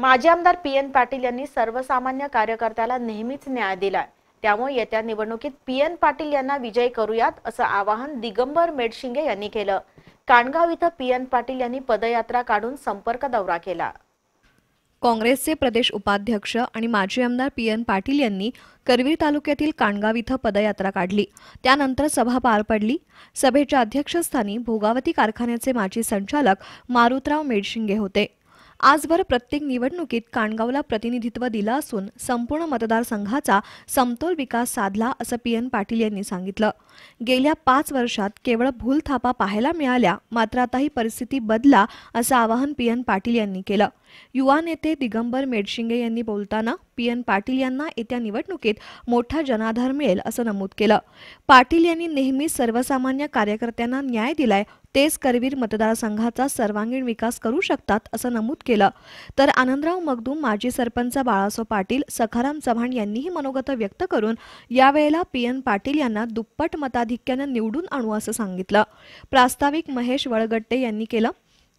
माजी आमदार P N Patil यांनी सर्वसामान्य कार्यकर्त्याला नेहमीच न्याय दिला त्यामुळे येत्या निवडणुकीत पी एन पाटील यांना विजय करूयात असं आवाहन दिगंबर मेडशिंगे यांनी केलं कानगाव इथं पी एन पाटील यांनी पदयात्रा काढून संपर्क दौरा केला काँग्रेसचे प्रदेश उपाध्यक्ष आणि माजी आमदार पी एन पाटील यांनी करवीर तालुक्यातील काणगाव इथं पदयात्रा काढली त्यानंतर सभा पार पडली सभेच्या अध्यक्षस्थानी भोगावती कारखान्याचे माजी संचालक मारुतराव मेडशिंगे होते आजभर प्रत्येक निवडणुकीत काणगावला प्रतिनिधित्व दिलं असून संपूर्ण मतदारसंघाचा समतोल विकास साधला असं पी पाटील यांनी सांगितलं गेल्या पाच वर्षात केवळ भूलथापा पाहायला मिळाल्या मात्र आता ही परिस्थिती बदला असं आवाहन पी एन पाटील यांनी केलं युवा नेते दिगंबर मेडशिंगे यांनी बोलताना पी पाटील यांना येत्या निवडणुकीत मोठा जनाधार मिळेल असं नमूद केलं पाटील यांनी नेहमी सर्वसामान्य कार्यकर्त्यांना न्याय दिलाय तेच करवीर मतदारसंघाचा सर्वांगीण विकास करू शकतात असं नमूद केलं तर आनंदराव मगदूम माजी सरपंच बाळासाहेब पाटील सखाराम चव्हाण यांनीही मनोगत व्यक्त करून यावेळेला पी एन पाटील यांना दुप्पट मताधिक्यानं निवडून आणू असं सांगितलं प्रास्ताविक महेश वळगट्टे यांनी केलं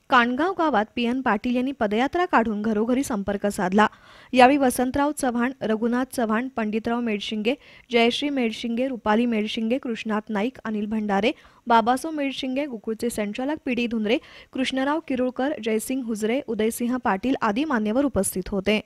कानगाव गावात पी एन पाटील यांनी पदयात्रा काढून घरोघरी संपर्क साधला यावेळी वसंतराव चव्हाण रघुनाथ चव्हाण पंडितराव मेडशिंगे जयश्री मेडशिंगे रुपाली मेडशिंगे कृष्णात नाईक अनिल भंडारे बाबासो मेडशिंगे गुकुळचे संचालक पी डी धुंदरे कृष्णराव किरुळकर जयसिंग हुजरे उदयसिंह पाटील आदी मान्यवर उपस्थित होते